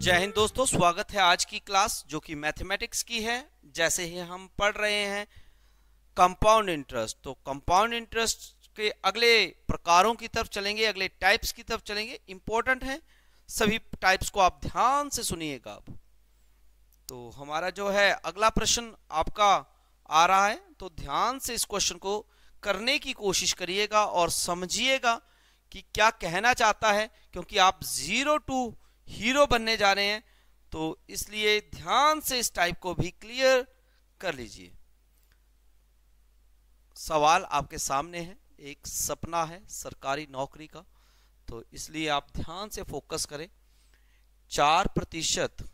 जय हिंद दोस्तों स्वागत है आज की क्लास जो कि मैथमेटिक्स की है जैसे ही हम पढ़ रहे हैं कंपाउंड इंटरेस्ट तो कंपाउंड इंटरेस्ट के अगले प्रकारों की तरफ चलेंगे अगले टाइप्स की तरफ चलेंगे इंपॉर्टेंट है सभी टाइप्स को आप ध्यान से सुनिएगा तो हमारा जो है अगला प्रश्न आपका आ रहा है तो ध्यान से इस क्वेश्चन को करने की कोशिश करिएगा और समझिएगा कि क्या कहना चाहता है क्योंकि आप जीरो टू हीरो बनने जा रहे हैं तो इसलिए ध्यान से इस टाइप को भी क्लियर कर लीजिए सवाल आपके सामने है एक सपना है सरकारी नौकरी का तो इसलिए आप ध्यान से फोकस करें चार प्रतिशत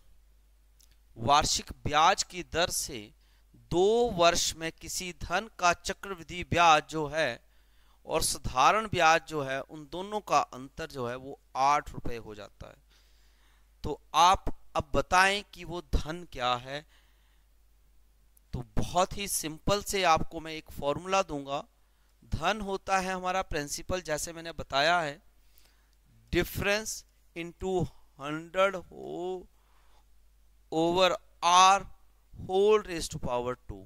वार्षिक ब्याज की दर से दो वर्ष में किसी धन का चक्रवृद्धि ब्याज जो है और साधारण ब्याज जो है उन दोनों का अंतर जो है वो आठ रुपए हो जाता है तो आप अब बताएं कि वो धन क्या है तो बहुत ही सिंपल से आपको मैं एक फॉर्मूला दूंगा धन होता है हमारा प्रिंसिपल जैसे मैंने बताया है डिफरेंस इनटू हंड्रेड हो over R whole raise to power two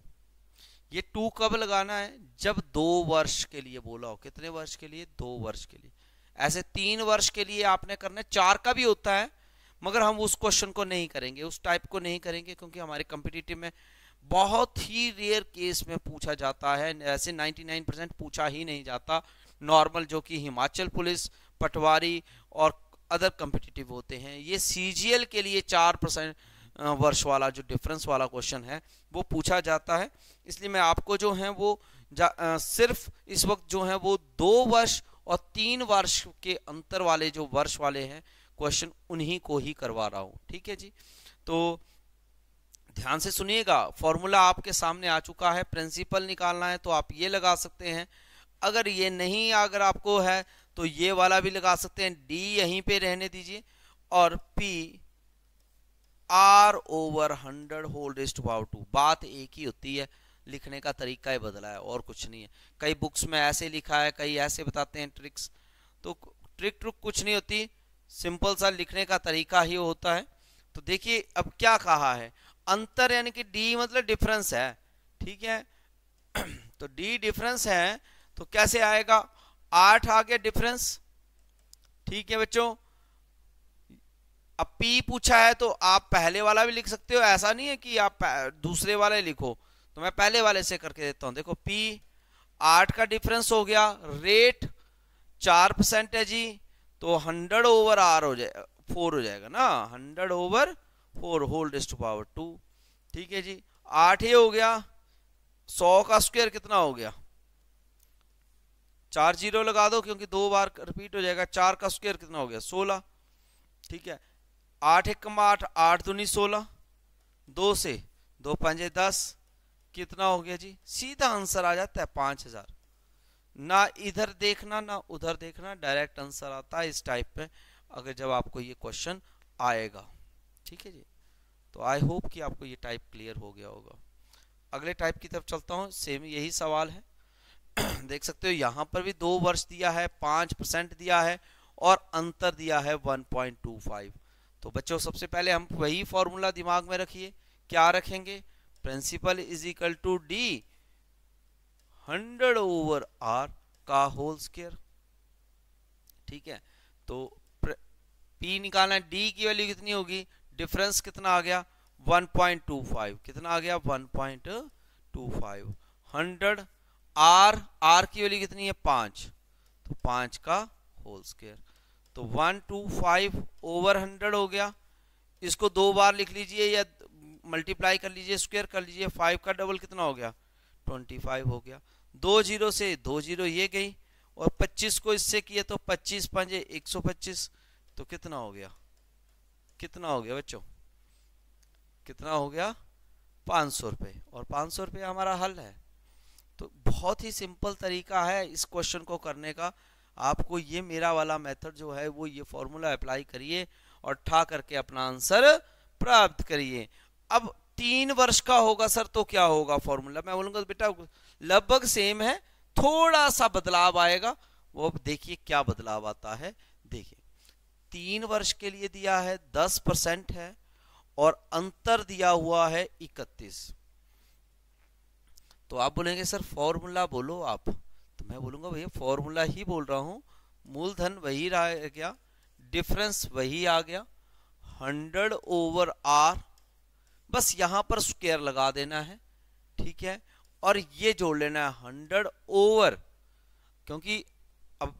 ये टू कब लगाना है जब दो वर्ष के लिए बोला हो कितने वर्ष के लिए दो वर्ष के लिए ऐसे तीन वर्ष के लिए आपने करना है चार का भी होता है मगर हम उस क्वेश्चन को नहीं करेंगे उस टाइप को नहीं करेंगे क्योंकि हमारे कंपिटिटिव में बहुत ही रेयर केस में पूछा जाता है ऐसे 99% पूछा ही नहीं जाता नॉर्मल जो कि हिमाचल पुलिस पटवारी और अदर कंपिटिटिव होते हैं ये सी के लिए चार परसेंट वर्ष वाला जो डिफरेंस वाला क्वेश्चन है वो पूछा जाता है इसलिए मैं आपको जो है वो आ, सिर्फ इस वक्त जो है वो दो वर्ष और तीन वर्ष के अंतर वाले जो वर्ष वाले हैं क्वेश्चन उन्हीं को ही करवा रहा हूँ ठीक है जी तो ध्यान से सुनिएगा फॉर्मूला आपके सामने आ चुका है प्रिंसिपल निकालना है तो आप ये लगा सकते हैं अगर ये नहीं अगर आपको है तो ये वाला भी लगा सकते हैं डी यहीं पे रहने दीजिए और P R over hundred whole raise to power two बात एक ही होती है लिखने का तरीका ही बदला है और कुछ नहीं है कई बुक्स में ऐसे लिखा है कई ऐसे बताते हैं ट्रिक्स तो ट्रिक ट्रुक कुछ नहीं होती सिंपल सा लिखने का तरीका ही होता है तो देखिए अब क्या कहा है अंतर यानी कि डी मतलब डिफरेंस है ठीक है तो डी डिफरेंस है तो कैसे आएगा आठ आ गया डिफरेंस ठीक है बच्चों अब पी पूछा है तो आप पहले वाला भी लिख सकते हो ऐसा नहीं है कि आप दूसरे वाले लिखो तो मैं पहले वाले से करके देता हूं देखो पी आठ का डिफरेंस हो गया रेट चार परसेंट है जी तो हंड्रेड ओवर आर हो जाए फोर हो जाएगा ना hundred over four whole to power two ठीक है जी आठ ये हो गया सौ का स्क्वायर कितना हो गया चार जीरो लगा दो क्योंकि दो बार रिपीट हो जाएगा चार का स्क्वायर कितना हो गया सोलह ठीक है आठ एक कम आठ आठ दूनी सोलह दो से दो पंजे दस कितना हो गया जी सीधा आंसर आ जाता है पाँच हजार ना इधर देखना ना उधर देखना डायरेक्ट आंसर आता है इस टाइप में अगर जब आपको ये क्वेश्चन आएगा ठीक है जी तो आई होप कि आपको ये टाइप क्लियर हो गया होगा अगले टाइप की तरफ चलता हूँ सेम यही सवाल है देख सकते हो यहाँ पर भी दो वर्ष दिया है पाँच परसेंट दिया है और अंतर दिया है वन पॉइंट टू फाइव तो बच्चों सबसे पहले हम वही फॉर्मूला दिमाग में रखिए क्या रखेंगे principal is equal to D hundred over R का होल स्केयर ठीक है तो पी निकालना डी की वैल्यू कितनी होगी डिफरेंस कितना आ गया 1.25 कितना आ गया 1.25 100 आर आर की वैल्यू कितनी है पांच तो पांच का होल स्केयर तो one two five over hundred हो गया इसको दो बार लिख लीजिए या मल्टीप्लाई कर लीजिए स्क्वायर कर लीजिए फाइव का डबल कितना हो गया ट्वेंटी फाइव हो गया दो जीरो से दो जीरो ये गई और पच्चीस को इससे किए तो पच्चीस पंजे एक सौ पच्चीस तो कितना हो गया कितना हो गया बच्चों कितना हो गया पाँच सौ रुपये और पाँच सौ रुपये हमारा हल है तो बहुत ही सिंपल तरीका है इस क्वेश्चन को करने का आपको ये मेरा वाला मेथड जो है वो ये फॉर्मूला अप्लाई करिए और ठा करके अपना आंसर प्राप्त करिए अब तीन वर्ष का होगा सर तो क्या होगा फॉर्मूला मैं बोलूंगा बेटा लगभग सेम है थोड़ा सा बदलाव आएगा वो अब देखिए क्या बदलाव आता है देखिए तीन वर्ष के लिए दिया है दस परसेंट है और अंतर दिया हुआ है इकतीस तो आप बोलेंगे सर फॉर्मूला बोलो आप मैं बोलूँगा भैया फॉर्मूला ही बोल रहा हूँ मूलधन वही रहा गया डिफरेंस वही आ गया हंड्रेड ओवर आर बस यहाँ पर स्क्वायर लगा देना है ठीक है और ये जोड़ लेना है हंड्रेड ओवर क्योंकि अब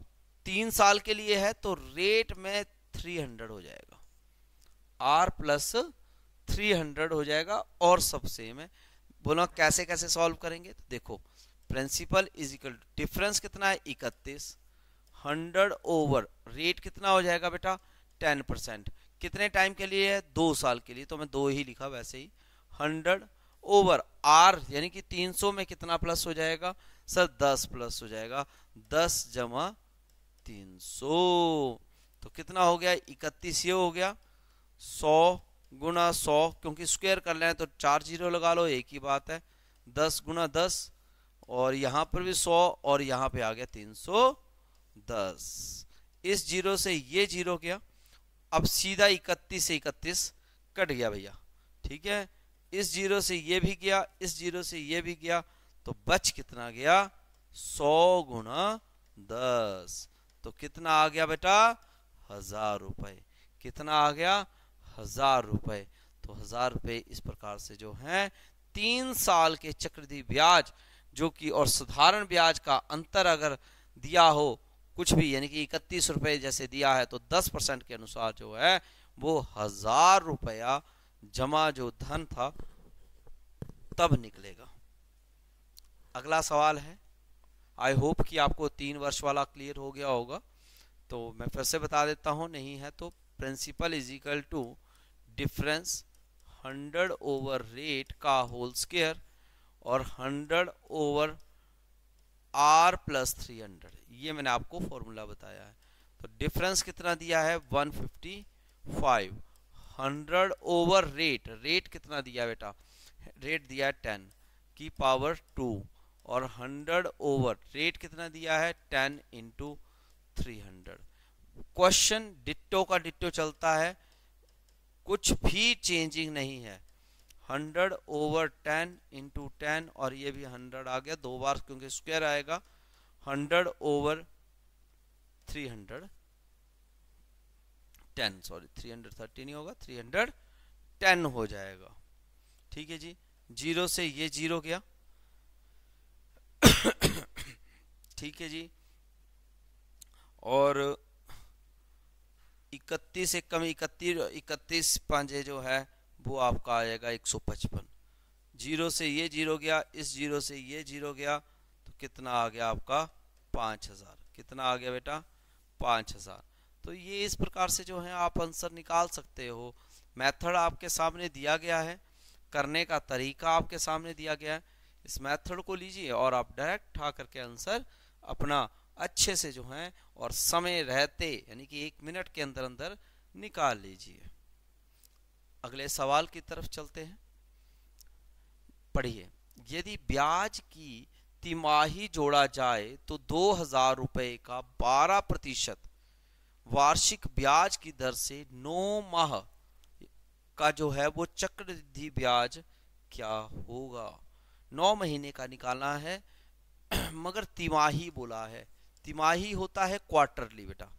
तीन साल के लिए है तो रेट में थ्री हंड्रेड हो जाएगा आर प्लस थ्री हंड्रेड हो जाएगा और सब सेम है बोला कैसे कैसे सॉल्व करेंगे तो देखो प्रिंसिपल इज इक्वल डिफरेंस कितना है इकतीस हंड्रेड ओवर रेट कितना हो जाएगा बेटा टेन परसेंट कितने टाइम के लिए है दो साल के लिए तो मैं दो ही लिखा वैसे ही हंड्रेड ओवर आर यानी कि तीन सौ में कितना प्लस हो जाएगा सर दस प्लस हो जाएगा दस जमा तीन सौ तो कितना हो गया इकतीस ये हो गया सौ गुना सौ क्योंकि स्क्वेयर कर लें तो चार जीरो लगा लो एक ही बात है दस गुना दस और यहां पर भी 100 और यहां पे आ गया 310 इस जीरो से ये जीरो गया अब सीधा 31 से 31 कट गया भैया ठीक है इस जीरो से ये भी गया इस जीरो से ये भी गया तो बच कितना गया 100 गुणा दस तो कितना आ गया बेटा हजार रुपए कितना आ गया हजार रुपए तो हजार रुपए इस प्रकार से जो है तीन साल के चक्रधि ब्याज जो कि और साधारण ब्याज का अंतर अगर दिया हो कुछ भी यानी कि इकतीस रुपये जैसे दिया है तो दस परसेंट के अनुसार जो है वो हजार रुपया जमा जो धन था तब निकलेगा अगला सवाल है आई होप कि आपको तीन वर्ष वाला क्लियर हो गया होगा तो मैं फिर से बता देता हूँ नहीं है तो principal is equal to difference hundred over rate का होल स्केयर और 100 ओवर आर प्लस थ्री ये मैंने आपको फॉर्मूला बताया है तो डिफरेंस कितना दिया है 155 100 ओवर रेट रेट कितना दिया बेटा रेट दिया है 10 की पावर 2 और 100 ओवर रेट कितना दिया है 10 इंटू थ्री क्वेश्चन डिट्टो का डिट्टो चलता है कुछ भी चेंजिंग नहीं है hundred over ten into ten और ये भी हंड्रेड आ गया दो बार क्योंकि स्क्वायर आएगा hundred over three hundred ten sorry three hundred thirty नहीं होगा थ्री हंड्रेड टेन हो जाएगा ठीक है जी जीरो से ये जीरो गया ठीक है जी और इकतीस एक कम इकतीस इकतीस पांचे जो है वो आपका आएगा एक सौ पचपन जीरो से ये जीरो गया इस जीरो से ये जीरो गया तो कितना आ गया आपका पाँच हज़ार कितना आ गया बेटा पाँच हज़ार तो ये इस प्रकार से जो है आप आंसर निकाल सकते हो मेथड आपके सामने दिया गया है करने का तरीका आपके सामने दिया गया है इस मेथड को लीजिए और आप डायरेक्ट ठा करके आंसर अपना अच्छे से जो है और समय रहते यानी कि एक मिनट के अंदर अंदर निकाल लीजिए अगले सवाल की तरफ चलते हैं पढ़िए यदि ब्याज की तिमाही जोड़ा जाए तो दो हजार रुपये का बारह प्रतिशत वार्षिक ब्याज की दर से नौ माह का जो है वो चक्रवृद्धि ब्याज क्या होगा नौ महीने का निकालना है मगर तिमाही बोला है तिमाही होता है क्वार्टरली बेटा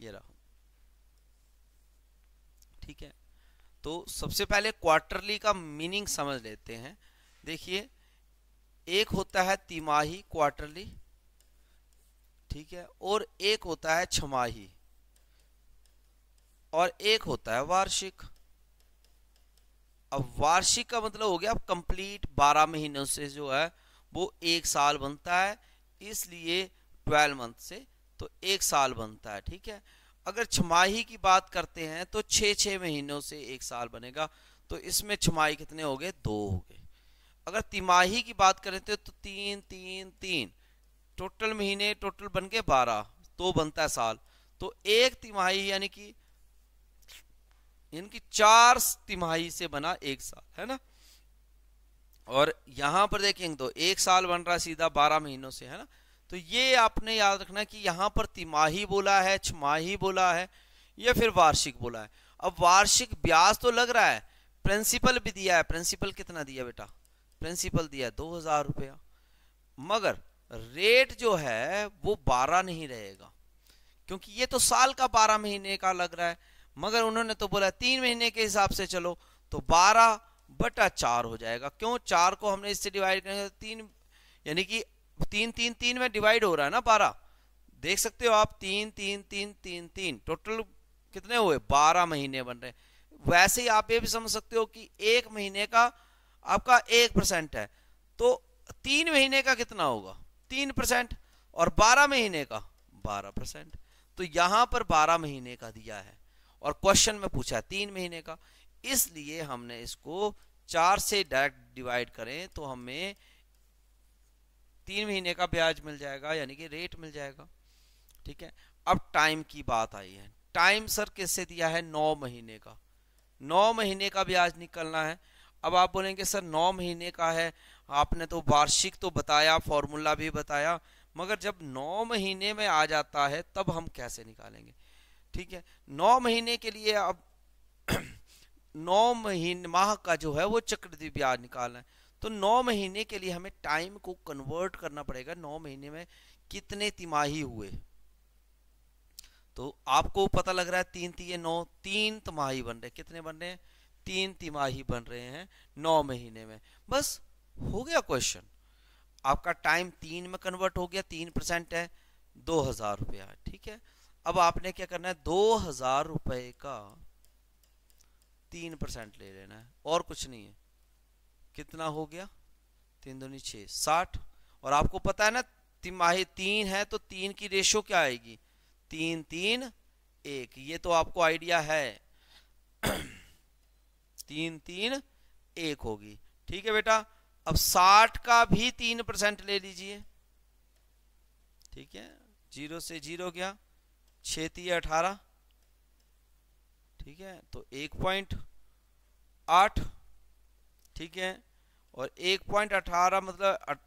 ये रहा ठीक है तो सबसे पहले क्वार्टरली का मीनिंग समझ लेते हैं देखिए एक होता है तिमाही क्वार्टरली ठीक है और एक होता है छमाही और एक होता है वार्षिक अब वार्षिक का मतलब हो गया अब कंप्लीट 12 महीनों से जो है वो एक साल बनता है इसलिए 12 मंथ से तो एक साल बनता है ठीक है अगर छमाही की बात करते हैं तो छ छ महीनों से एक साल बनेगा तो इसमें छमाही कितने हो गए दो हो गए अगर तिमाही की बात करें तो, तो तीन तीन तीन टोटल महीने टोटल बन गए बारह तो बनता है साल तो एक तिमाही यानी कि इनकी चार तिमाही से बना एक साल है ना और यहां पर देखेंगे तो एक साल बन रहा सीधा बारह महीनों से है ना तो ये आपने याद रखना कि यहाँ पर तिमाही बोला है छमाही बोला है या फिर वार्षिक बोला है अब वार्षिक ब्याज तो लग रहा है प्रिंसिपल भी दिया है प्रिंसिपल कितना दिया बेटा प्रिंसिपल दिया है दो हजार रुपया मगर रेट जो है वो बारह नहीं रहेगा क्योंकि ये तो साल का बारह महीने का लग रहा है मगर उन्होंने तो बोला तीन महीने के हिसाब से चलो तो बारह बटा चार हो जाएगा क्यों चार को हमने इससे डिवाइड करेंगे तो तीन यानी कि तीन तीन तीन में डिवाइड हो रहा है ना बारह देख सकते हो आप तीन तीन तीन तीन तीन टोटल कितने हुए बारह महीने बन रहे वैसे ही आप ये भी समझ सकते हो कि एक महीने का आपका एक परसेंट है तो तीन महीने का कितना होगा तीन परसेंट और बारह महीने का बारह परसेंट तो यहां पर बारह महीने का दिया है और क्वेश्चन में पूछा है तीन महीने का इसलिए हमने इसको चार से डायरेक्ट डिवाइड करें तो हमें तीन महीने का ब्याज मिल जाएगा यानी कि रेट मिल जाएगा ठीक है अब टाइम की बात आई है टाइम सर किससे दिया है नौ महीने का नौ महीने का ब्याज निकलना है अब आप बोलेंगे सर नौ महीने का है आपने तो वार्षिक तो बताया फॉर्मूला भी बताया मगर जब नौ महीने में आ जाता है तब हम कैसे निकालेंगे ठीक है नौ महीने के लिए अब नौ महीने माह का जो है वो चक्रवृद्धि ब्याज निकालना है तो नौ महीने के लिए हमें टाइम को कन्वर्ट करना पड़ेगा नौ महीने में कितने तिमाही हुए तो आपको पता लग रहा है तीन तीन नौ तीन तिमाही बन रहे कितने बन रहे हैं तीन तिमाही बन रहे हैं नौ महीने में बस हो गया क्वेश्चन आपका टाइम तीन में कन्वर्ट हो गया तीन परसेंट है दो हजार रुपया ठीक है अब आपने क्या करना है दो हजार रुपये का तीन परसेंट ले लेना है और कुछ नहीं है कितना हो गया तीन दूनी छः साठ और आपको पता है ना तिमाही तीन है तो तीन की रेशो क्या आएगी तीन तीन एक ये तो आपको आइडिया है तीन तीन एक होगी ठीक है बेटा अब साठ का भी तीन परसेंट ले लीजिए ठीक है जीरो से जीरो गया छेती अठारह ठीक है तो एक पॉइंट आठ ठीक है और एक पॉइंट अठारह मतलब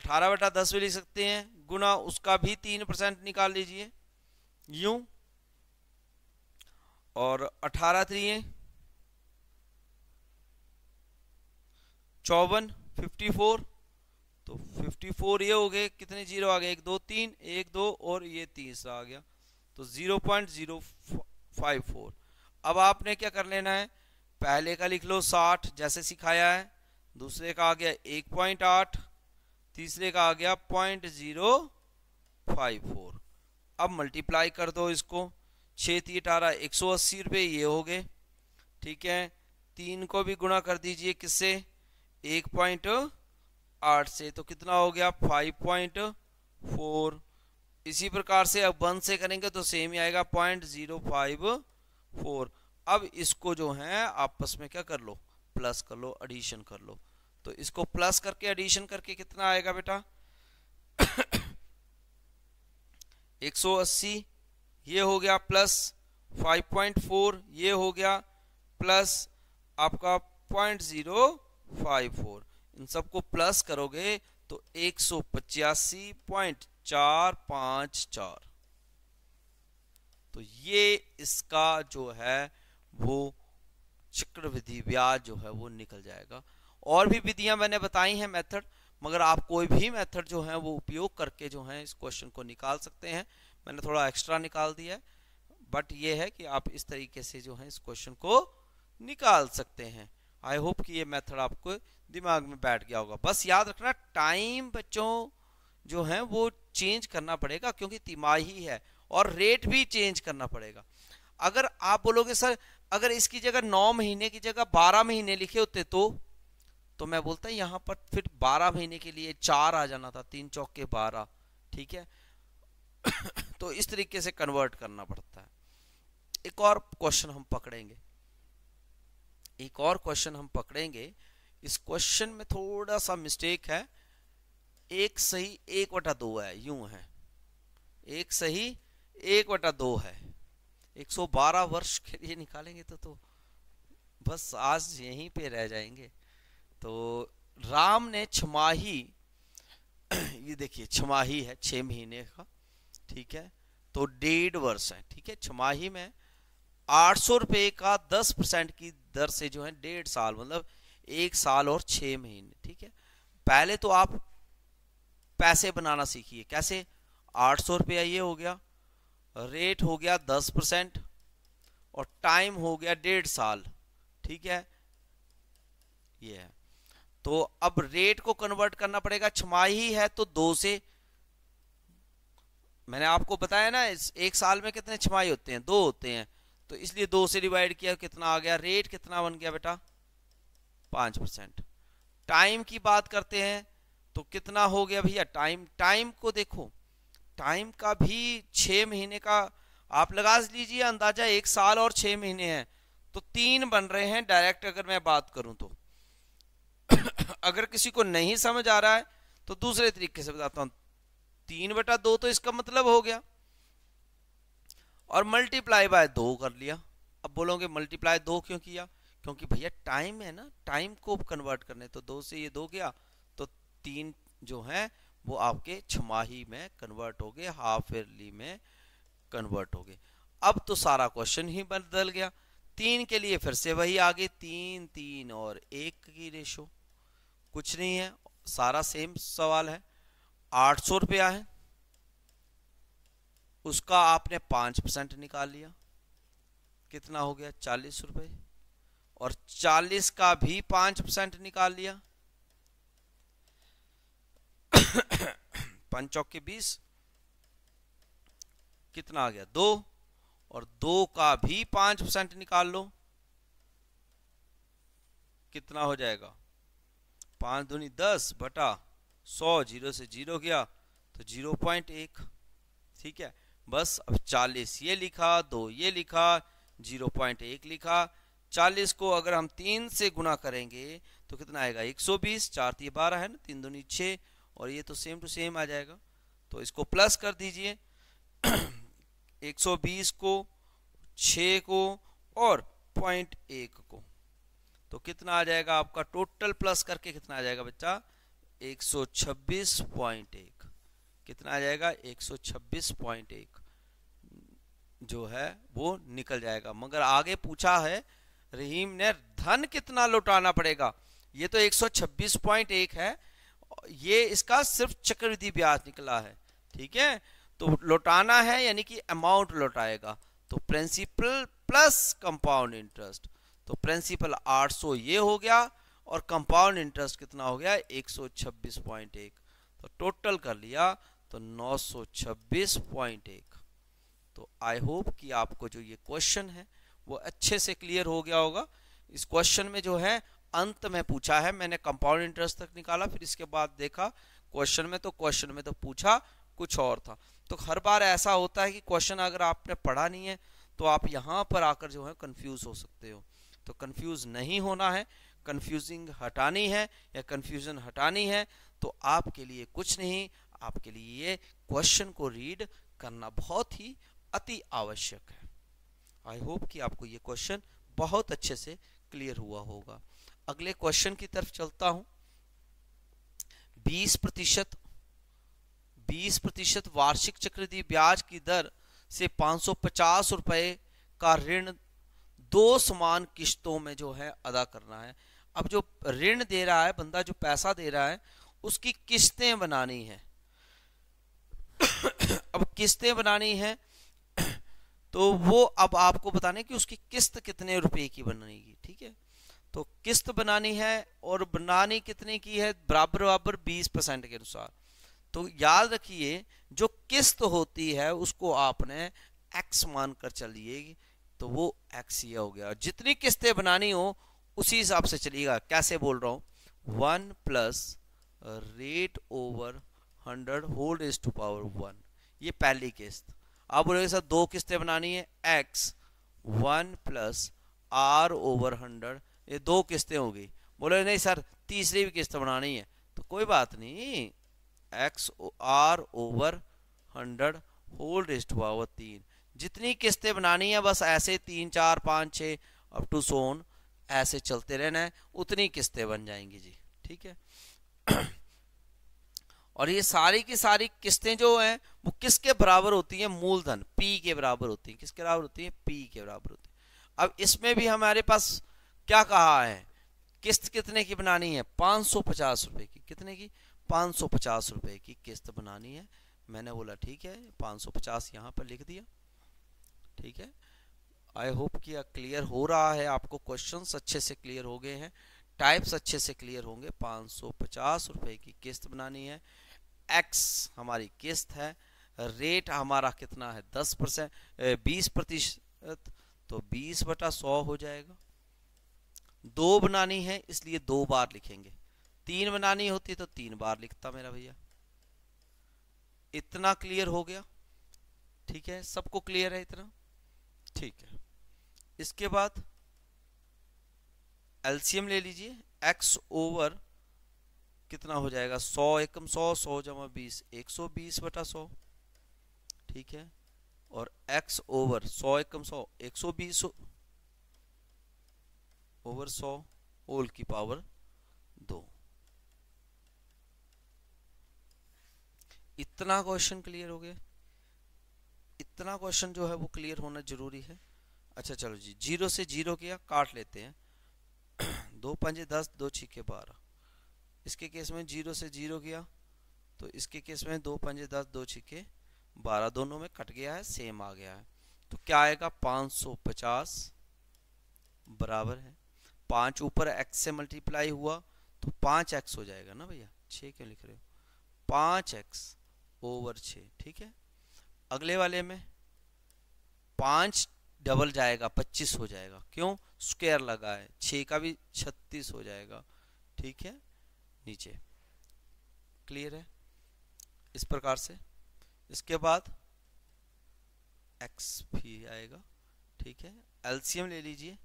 अठारह बटा दस भी लिख सकते हैं गुना उसका भी तीन परसेंट निकाल लीजिए यूं और अठारह त्रिये चौवन फिफ्टी फोर तो फिफ्टी फोर ये हो गए कितने जीरो आ गए एक दो तीन एक दो और ये तीसरा आ गया तो zero point zero five four अब आपने क्या कर लेना है पहले का लिख लो साठ जैसे सिखाया है दूसरे का आ गया एक पॉइंट आठ तीसरे का आ गया पॉइंट जीरो फाइव फोर अब मल्टीप्लाई कर दो इसको छः तीन अठारह एक सौ अस्सी रुपये ये हो गए ठीक है तीन को भी गुणा कर दीजिए किससे एक पॉइंट आठ से तो कितना हो गया फाइव पॉइंट फोर इसी प्रकार से अब वन से करेंगे तो सेम ही आएगा पॉइंट जीरो फाइव फोर अब इसको जो है आपस में क्या कर लो प्लस कर लो एडिशन कर लो तो इसको प्लस करके एडिशन करके कितना आएगा बेटा 180 ये हो गया प्लस 5.4 ये हो गया प्लस आपका 0.054 इन सबको प्लस करोगे तो एक सौ पचासी पॉइंट चार पांच चार तो ये इसका जो है वो चक्रविधि ब्याज जो है वो निकल जाएगा और भी विधियां मैंने बताई हैं मेथड मगर आप कोई भी मेथड जो है वो उपयोग करके जो है इस क्वेश्चन को निकाल सकते हैं मैंने थोड़ा एक्स्ट्रा निकाल दिया है बट ये है कि आप इस तरीके से जो है इस क्वेश्चन को निकाल सकते हैं आई होप कि ये मेथड आपको दिमाग में बैठ गया होगा बस याद रखना टाइम बच्चों जो है वो चेंज करना पड़ेगा क्योंकि तिमाही है और रेट भी चेंज करना पड़ेगा अगर आप बोलोगे सर अगर इसकी जगह नौ महीने की जगह बारह महीने लिखे होते तो तो मैं बोलता यहां पर फिर बारह महीने के लिए चार आ जाना था तीन चौक के बारह ठीक है तो इस तरीके से कन्वर्ट करना पड़ता है एक और क्वेश्चन हम पकड़ेंगे एक और क्वेश्चन हम पकड़ेंगे इस क्वेश्चन में थोड़ा सा मिस्टेक है एक सही एक वटा दो है यूं है एक सही एक वटा दो है 112 वर्ष के लिए निकालेंगे तो तो बस आज यहीं पे रह जाएंगे तो राम ने छमाही ये देखिए छमाही है छ महीने का ठीक है तो डेढ़ वर्ष है ठीक है छमाही में आठ सौ रुपये का दस परसेंट की दर से जो है डेढ़ साल मतलब एक साल और छ महीने ठीक है पहले तो आप पैसे बनाना सीखिए कैसे आठ सौ रुपया ये हो गया रेट हो गया दस परसेंट और टाइम हो गया डेढ़ साल ठीक है ये है तो अब रेट को कन्वर्ट करना पड़ेगा छमाही है तो दो से मैंने आपको बताया ना इस एक साल में कितने छमाही होते हैं दो होते हैं तो इसलिए दो से डिवाइड किया कितना आ गया रेट कितना बन गया बेटा पाँच परसेंट टाइम की बात करते हैं तो कितना हो गया भैया टाइम टाइम को देखो टाइम का भी छः महीने का आप लगा लीजिए अंदाजा एक साल और छः महीने हैं तो तीन बन रहे हैं डायरेक्ट अगर मैं बात करूं तो अगर किसी को नहीं समझ आ रहा है तो दूसरे तरीके से बताता हूं तीन बटा दो तो इसका मतलब हो गया और मल्टीप्लाई बाय दो कर लिया अब बोलोगे मल्टीप्लाई दो क्यों किया क्योंकि भैया टाइम है ना टाइम को कन्वर्ट करने तो दो से ये दो गया तो तीन जो है वो आपके छमाही में कन्वर्ट हो गए हाफ ईयरली में कन्वर्ट हो गए अब तो सारा क्वेश्चन ही बदल गया तीन के लिए फिर से वही आगे तीन तीन और एक की रेशो कुछ नहीं है सारा सेम सवाल है आठ सौ रुपया है उसका आपने पांच परसेंट निकाल लिया कितना हो गया चालीस रुपये और चालीस का भी पांच परसेंट निकाल लिया पांच चौके के बीस कितना आ गया दो और दो का भी पांच परसेंट निकाल लो कितना हो जाएगा पांच धुनी दस बटा सौ जीरो से जीरो गया तो जीरो पॉइंट एक ठीक है बस अब चालीस ये लिखा दो ये लिखा जीरो पॉइंट एक लिखा चालीस को अगर हम तीन से गुना करेंगे तो कितना आएगा एक सौ बीस चार तीन तो बारह है ना तीन दूनी छह और ये तो सेम टू सेम आ जाएगा तो इसको प्लस कर दीजिए 120 को 6 को और पॉइंट एक को तो कितना आ जाएगा आपका टोटल प्लस करके कितना आ जाएगा बच्चा 126.1 कितना आ जाएगा 126.1 जो है वो निकल जाएगा मगर आगे पूछा है रहीम ने धन कितना लौटाना पड़ेगा ये तो 126.1 है ये इसका सिर्फ चक्रवृद्धि ब्याज निकला है ठीक है तो लौटाना है यानी कि अमाउंट लौटाएगा तो प्रिंसिपल प्लस कंपाउंड इंटरेस्ट तो प्रिंसिपल 800 ये हो गया और कंपाउंड इंटरेस्ट कितना हो गया 126.1 तो टोटल कर लिया तो 926.1 तो आई होप कि आपको जो ये क्वेश्चन है वो अच्छे से क्लियर हो गया होगा इस क्वेश्चन में जो है अंत में पूछा है मैंने कंपाउंड इंटरेस्ट तक निकाला फिर इसके बाद देखा क्वेश्चन में तो क्वेश्चन में तो पूछा कुछ और था तो हर बार ऐसा होता है कि क्वेश्चन अगर आपने पढ़ा नहीं है तो आप यहाँ पर आकर जो है कन्फ्यूज हो सकते हो तो कन्फ्यूज नहीं होना है कन्फ्यूजिंग हटानी है या कन्फ्यूजन हटानी है तो आपके लिए कुछ नहीं आपके लिए ये क्वेश्चन को रीड करना बहुत ही अति आवश्यक है आई होप कि आपको ये क्वेश्चन बहुत अच्छे से क्लियर हुआ होगा अगले क्वेश्चन की तरफ चलता हूं बीस प्रतिशत बीस प्रतिशत वार्षिक चक्रवृद्धि ब्याज की दर से 550 रुपए का ऋण दो समान किश्तों में जो है अदा करना है अब जो ऋण दे रहा है बंदा जो पैसा दे रहा है उसकी किस्तें बनानी है अब किस्तें बनानी है तो वो अब आपको बताने कि उसकी किस्त कितने रुपए की बनेगी ठीक है तो किस्त बनानी है और बनानी कितने की है बराबर बराबर बीस परसेंट के अनुसार तो याद रखिए जो किस्त होती है उसको आपने एक्स मान कर चलिए तो वो एक्स ये हो गया जितनी किस्तें बनानी हो उसी हिसाब से चलिएगा कैसे बोल रहा हूँ one plus rate over hundred whole raise to power one ये पहली किस्त आप बोलोगे सर दो किस्तें बनानी है X one plus R over hundred ये दो किस्तें हो गई बोले नहीं सर तीसरी भी किस्त बनानी है तो कोई बात नहीं X R over hundred whole raise हुआ वो तीन जितनी किस्तें बनानी है बस ऐसे तीन चार पाँच छः अप टू सोन ऐसे चलते रहना है उतनी किस्तें बन जाएंगी जी ठीक है और ये सारी की सारी किस्तें जो हैं वो किसके बराबर होती हैं मूलधन पी के बराबर होती हैं किसके बराबर होती हैं पी के बराबर होती है अब इसमें भी हमारे पास क्या कहा है किस्त कितने की बनानी है पाँच सौ पचास रुपए की कितने की पाँच सौ पचास रुपए की किस्त बनानी है मैंने बोला ठीक है पाँच सौ पचास यहाँ पर लिख दिया ठीक है आई होप कि क्लियर हो रहा है आपको क्वेश्चंस अच्छे से क्लियर हो गए हैं टाइप्स अच्छे से क्लियर होंगे पाँच सौ पचास रुपए की किस्त बनानी है एक्स हमारी किस्त है रेट हमारा कितना है दस परसेंट बीस प्रतिशत तो बीस बटा सौ हो जाएगा दो बनानी है इसलिए दो बार लिखेंगे तीन बनानी होती तो तीन बार लिखता मेरा भैया इतना क्लियर हो गया ठीक है सबको क्लियर है इतना ठीक है इसके बाद एलसीएम ले लीजिए एक्स ओवर कितना हो जाएगा सौ एकम सौ सौ जमा बीस एक सौ बीस बटा सौ ठीक है और एक्स ओवर सौ एकम सौ एक सौ बीस ओवर सौ ओल की पावर दो इतना क्वेश्चन क्लियर हो गया इतना क्वेश्चन जो है वो क्लियर होना जरूरी है अच्छा चलो जी जीरो से जीरो किया काट लेते हैं दो पंजे दस दो छीके बारह इसके केस में जीरो से जीरो किया तो इसके केस में दो पंजे दस दो छीके बारह दोनों में कट गया है सेम आ गया है तो क्या आएगा पाँच सौ पचास बराबर है पाँच ऊपर एक्स से मल्टीप्लाई हुआ तो पाँच एक्स हो जाएगा ना भैया छः क्यों लिख रहे हो पाँच एक्स ओवर छ ठीक है अगले वाले में पाँच डबल जाएगा पच्चीस हो जाएगा क्यों स्क्वायर लगा है छः का भी छत्तीस हो जाएगा ठीक है नीचे क्लियर है इस प्रकार से इसके बाद एक्स भी आएगा ठीक है एल्सियम ले लीजिए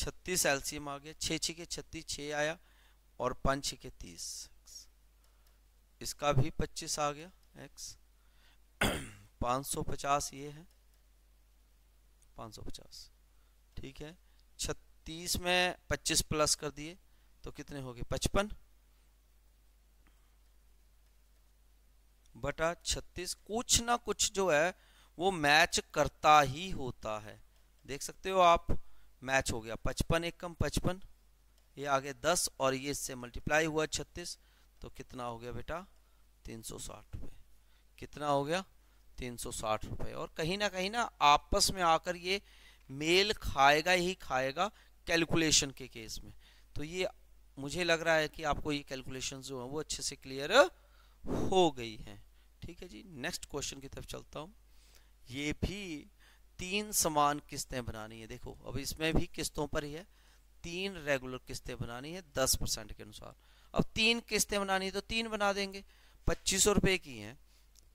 छत्तीस एल्सियम आ गया छः छः के छत्तीस छः आया और पाँच छः के तीस इसका भी पच्चीस आ गया एक्स पाँच सौ पचास ये है पाँच सौ पचास ठीक है छत्तीस में पच्चीस प्लस कर दिए तो कितने हो गए पचपन बटा छत्तीस कुछ ना कुछ जो है वो मैच करता ही होता है देख सकते हो आप मैच हो गया पचपन एक कम पचपन ये आगे दस और ये इससे मल्टीप्लाई हुआ छत्तीस तो कितना हो गया बेटा तीन सौ साठ रुपये कितना हो गया तीन सौ साठ रुपये और कहीं ना कहीं ना आपस में आकर ये मेल खाएगा ही खाएगा कैलकुलेशन के केस में तो ये मुझे लग रहा है कि आपको ये कैलकुलेशन जो है वो अच्छे से क्लियर हो गई हैं ठीक है जी नेक्स्ट क्वेश्चन की तरफ चलता हूँ ये भी तीन समान किस्तें बनानी है देखो अब इसमें भी किस्तों पर ही है तीन रेगुलर किस्तें बनानी है दस परसेंट के अनुसार अब तीन किस्तें बनानी है तो तीन बना देंगे पच्चीस रुपए की हैं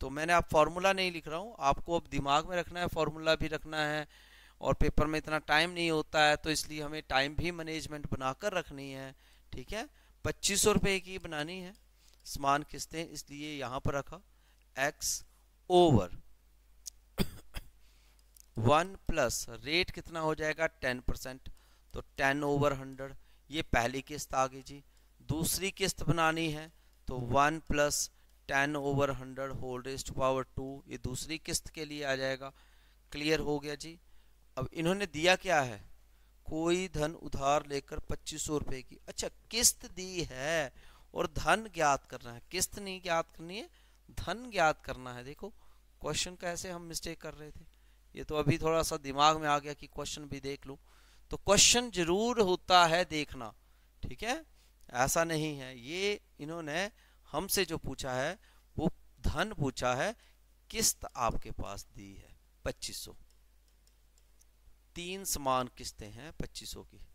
तो मैंने आप फार्मूला नहीं लिख रहा हूँ आपको अब दिमाग में रखना है फार्मूला भी रखना है और पेपर में इतना टाइम नहीं होता है तो इसलिए हमें टाइम भी मैनेजमेंट बनाकर रखनी है ठीक है पच्चीस सौ की बनानी है समान किस्तें इसलिए यहाँ पर रखा X over one plus rate कितना हो जाएगा टेन परसेंट तो टेन ओवर हंड्रेड ये पहली किस्त आ गई जी दूसरी किस्त बनानी है तो one plus ten over hundred whole raise power two ये दूसरी किस्त के लिए आ जाएगा क्लियर हो गया जी अब इन्होंने दिया क्या है कोई धन उधार लेकर पच्चीस सौ रुपये की अच्छा किस्त दी है और धन ज्ञात करना है किस्त नहीं ज्ञात करनी है धन ज्ञात करना है देखो क्वेश्चन कैसे हम मिस्टेक कर रहे थे ये तो अभी थोड़ा सा दिमाग में आ गया कि क्वेश्चन भी देख लूँ तो क्वेश्चन जरूर होता है देखना ठीक है ऐसा नहीं है ये इन्होंने हमसे जो पूछा है वो धन पूछा है किस्त आपके पास दी है पच्चीस सौ तीन समान किस्तें हैं पच्चीस सौ की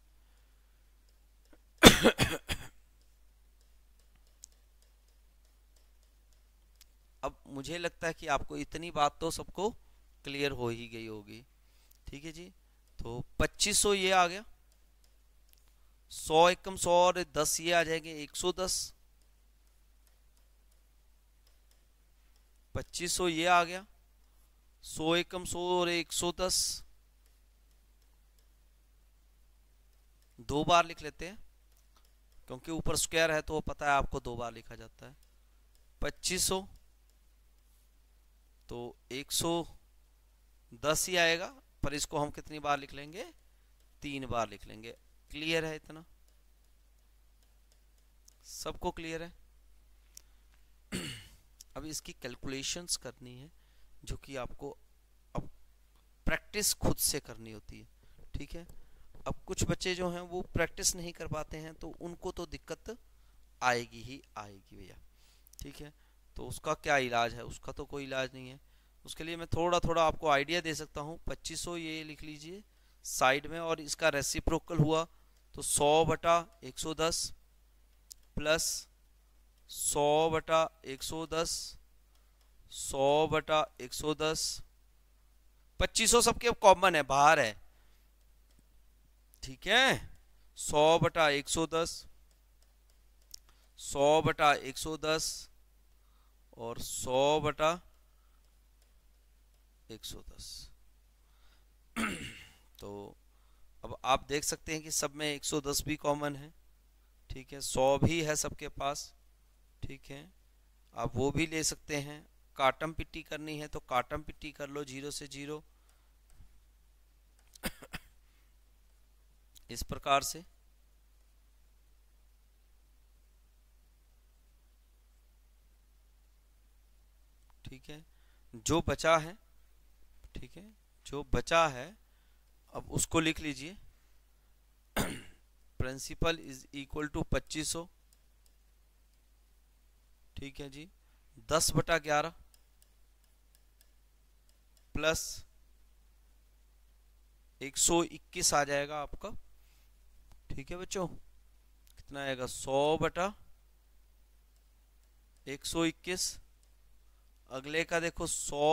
अब मुझे लगता है कि आपको इतनी बात तो सबको क्लियर हो ही गई होगी ठीक है जी तो 2500 ये आ गया 100 एकम 100 और 10 ये आ जाएंगे 110 2500 ये आ गया 100 एकम 100 और 110 दो बार लिख लेते हैं क्योंकि ऊपर स्क्वायर है तो वो पता है आपको दो बार लिखा जाता है 2500 तो 100 दस ही आएगा पर इसको हम कितनी बार लिख लेंगे तीन बार लिख लेंगे क्लियर है इतना सबको क्लियर है अब इसकी कैलकुलेशंस करनी है जो कि आपको अब प्रैक्टिस खुद से करनी होती है ठीक है अब कुछ बच्चे जो हैं वो प्रैक्टिस नहीं कर पाते हैं तो उनको तो दिक्कत आएगी ही आएगी भैया ठीक है तो उसका क्या इलाज है उसका तो कोई इलाज नहीं है उसके लिए मैं थोड़ा थोड़ा आपको आइडिया दे सकता हूँ 2500 ये लिख लीजिए साइड में और इसका रेसिप्रोकल हुआ तो 100 बटा 110 प्लस 100 बटा 110 100 बटा 110 2500 सबके अब कॉमन है बाहर है ठीक है 100 बटा 110 100 बटा 110 और 100 बटा 110 तो अब आप देख सकते हैं कि सब में 110 भी कॉमन है ठीक है 100 भी है सबके पास ठीक है आप वो भी ले सकते हैं काटम पिट्टी करनी है तो काटम पिट्टी कर लो जीरो से जीरो इस प्रकार से ठीक है जो बचा है ठीक है जो बचा है अब उसको लिख लीजिए प्रिंसिपल इज इक्वल टू पच्चीस सौ ठीक है जी दस बटा ग्यारह प्लस एक सौ इक्कीस आ जाएगा आपका ठीक है बच्चों कितना आएगा सौ बटा एक सौ इक्कीस अगले का देखो सौ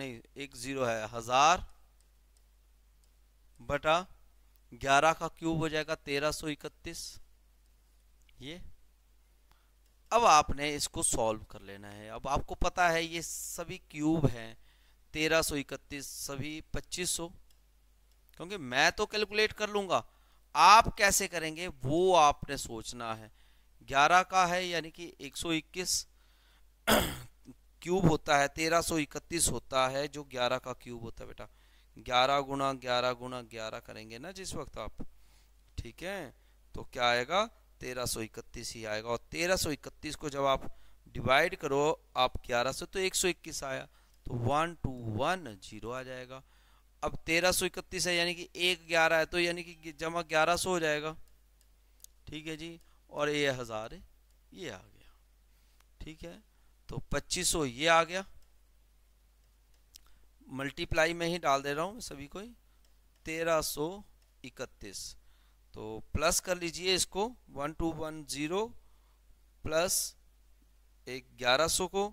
नहीं एक ज़ीरो है हज़ार बटा ग्यारह का क्यूब हो जाएगा तेरह सौ इकतीस ये अब आपने इसको सॉल्व कर लेना है अब आपको पता है ये सभी क्यूब हैं तेरह सौ इकतीस सभी पच्चीस सौ क्योंकि मैं तो कैलकुलेट कर लूंगा आप कैसे करेंगे वो आपने सोचना है ग्यारह का है यानी कि एक सौ इक्कीस क्यूब होता है तेरह सौ इकतीस होता है जो ग्यारह का क्यूब होता है बेटा ग्यारह गुना ग्यारह गुना ग्यारह करेंगे ना जिस वक्त आप ठीक है तो क्या आएगा तेरह सौ इकतीस ही आएगा और तेरह सौ इकतीस को जब आप डिवाइड करो आप ग्यारह सौ तो एक सौ इक्कीस आया तो वन टू वन जीरो आ जाएगा अब तेरह सौ इकतीस है यानी कि एक ग्यारह है तो यानी कि जमा ग्यारह सौ हो जाएगा ठीक है जी और ये हज़ार ये आ गया ठीक है तो 2500 ये आ गया मल्टीप्लाई में ही डाल दे रहा हूँ सभी को तेरह सौ इकतीस तो प्लस कर लीजिए इसको one two one zero plus एक ग्यारह सौ को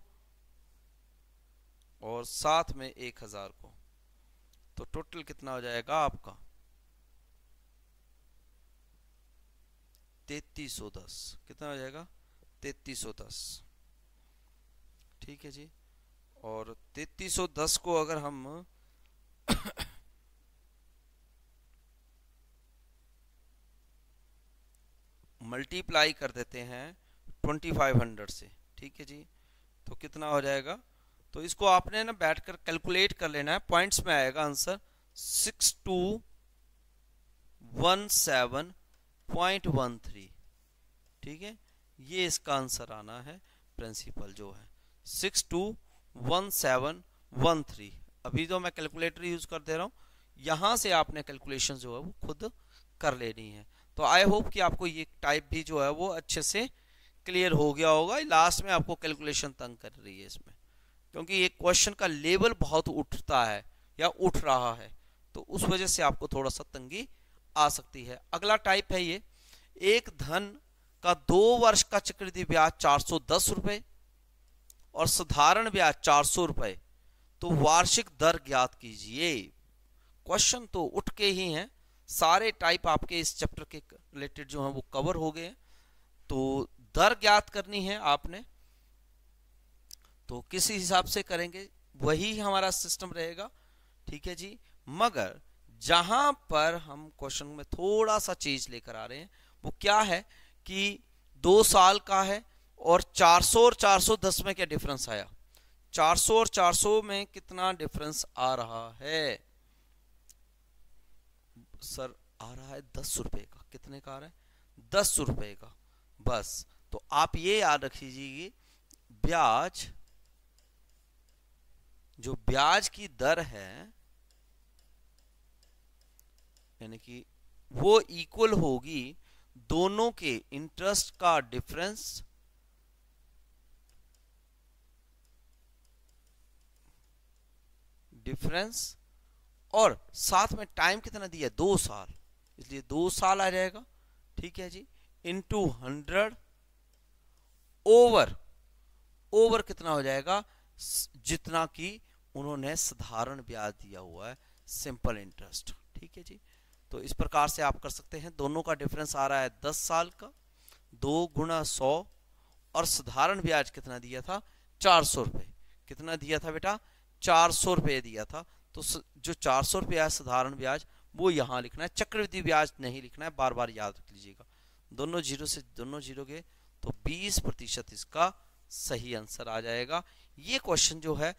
और साथ में एक हज़ार को तो टोटल कितना हो जाएगा आपका 3310 सौ दस कितना हो जाएगा 3310 सौ दस ठीक है जी और 3310 को अगर हम मल्टीप्लाई कर देते हैं 2500 से ठीक है जी तो कितना हो जाएगा तो इसको आपने ना बैठकर कैलकुलेट कर लेना है पॉइंट्स में आएगा answer six two one seven point one three ठीक है ये इसका आंसर आना है प्रिंसिपल जो है six two one seven one three अभी जो तो मैं कैलकुलेटर यूज़ कर दे रहा हूँ यहाँ से आपने कैलकुलेशन जो है वो खुद कर लेनी है तो आई होप कि आपको ये टाइप भी जो है वो अच्छे से क्लियर हो गया होगा लास्ट में आपको कैलकुलेशन तंग कर रही है इसमें क्योंकि ये क्वेश्चन का लेवल बहुत उठता है या उठ रहा है तो उस वजह से आपको थोड़ा सा तंगी आ सकती है अगला टाइप है ये एक धन का दो वर्ष का चक्रवृद्धि ब्याज चार सौ दस रुपये और साधारण ब्याज चार सौ रुपए तो वार्षिक दर ज्ञात कीजिए क्वेश्चन तो उठ के ही हैं सारे टाइप आपके इस चैप्टर के रिलेटेड जो है वो कवर हो गए तो दर ज्ञात करनी है आपने तो किस हिसाब से करेंगे वही हमारा सिस्टम रहेगा ठीक है जी मगर जहां पर हम क्वेश्चन में थोड़ा सा चीज लेकर आ रहे हैं वो क्या है कि दो साल का है और 400 और 410 में क्या डिफरेंस आया 400 और 400 में कितना डिफरेंस आ रहा है सर आ रहा है दस रुपए का कितने का आ रहा है दस रुपए का बस तो आप ये याद रख लीजिए ब्याज जो ब्याज की दर है यानी कि वो इक्वल होगी दोनों के इंटरेस्ट का डिफरेंस डिफरेंस और साथ में टाइम कितना दिया दो साल इसलिए दो साल आ जाएगा ठीक है जी इंटू हंड्रेड ओवर ओवर कितना हो जाएगा जितना कि उन्होंने साधारण ब्याज दिया हुआ है सिंपल इंटरेस्ट ठीक है जी तो इस प्रकार से आप कर सकते हैं दोनों का डिफरेंस आ रहा है दस साल का दो गुना सौ और साधारण ब्याज कितना दिया था चार सौ रुपए कितना दिया था बेटा चार सौ रुपये दिया था तो जो चार सौ रुपया है साधारण ब्याज वो यहाँ लिखना है चक्रवृद्धि ब्याज नहीं लिखना है बार बार याद रख लीजिएगा दोनों जीरो से दोनों जीरो गए तो 20 प्रतिशत इसका सही आंसर आ जाएगा ये क्वेश्चन जो है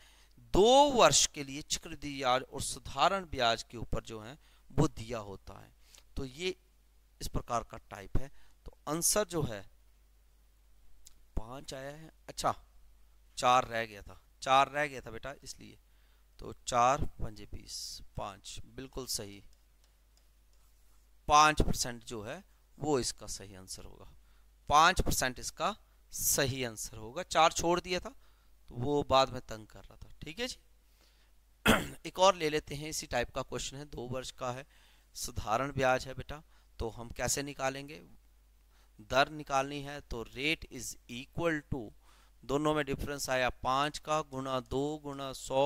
दो वर्ष के लिए चक्रवृद्धि ब्याज और साधारण ब्याज के ऊपर जो है वो दिया होता है तो ये इस प्रकार का टाइप है तो आंसर जो है पांच आया है अच्छा चार रह गया था चार रह गया था बेटा इसलिए तो चार पंजे बीस पाँच बिल्कुल सही पाँच परसेंट जो है वो इसका सही आंसर होगा पाँच परसेंट इसका सही आंसर होगा चार छोड़ दिया था तो वो बाद में तंग कर रहा था ठीक है जी एक और ले लेते हैं इसी टाइप का क्वेश्चन है दो वर्ष का है साधारण ब्याज है बेटा तो हम कैसे निकालेंगे दर निकालनी है तो रेट इज इक्वल टू दोनों में डिफरेंस आया पांच का गुणा दो गुणा सौ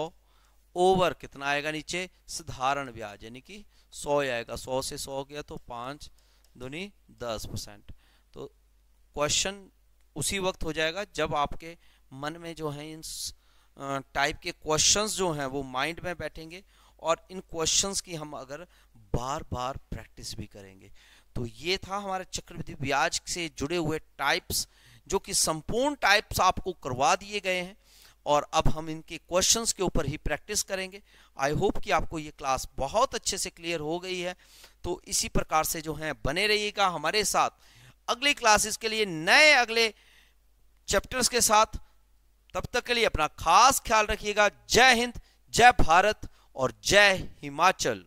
ओवर कितना आएगा नीचे साधारण ब्याज यानी कि सौ आएगा सौ से सौ गया तो पांच दुनी दस परसेंट तो क्वेश्चन उसी वक्त हो जाएगा जब आपके मन में जो है इन टाइप के क्वेश्चंस जो हैं वो माइंड में बैठेंगे और इन क्वेश्चंस की हम अगर बार बार प्रैक्टिस भी करेंगे तो ये था हमारे चक्रवृद्धि ब्याज से जुड़े हुए टाइप्स जो कि संपूर्ण टाइप्स आपको करवा दिए गए हैं और अब हम इनके क्वेश्चंस के ऊपर ही प्रैक्टिस करेंगे आई होप कि आपको ये क्लास बहुत अच्छे से क्लियर हो गई है तो इसी प्रकार से जो है बने रहिएगा हमारे साथ अगली क्लासेस के लिए नए अगले चैप्टर्स के साथ तब तक के लिए अपना खास ख्याल रखिएगा जय हिंद जय भारत और जय हिमाचल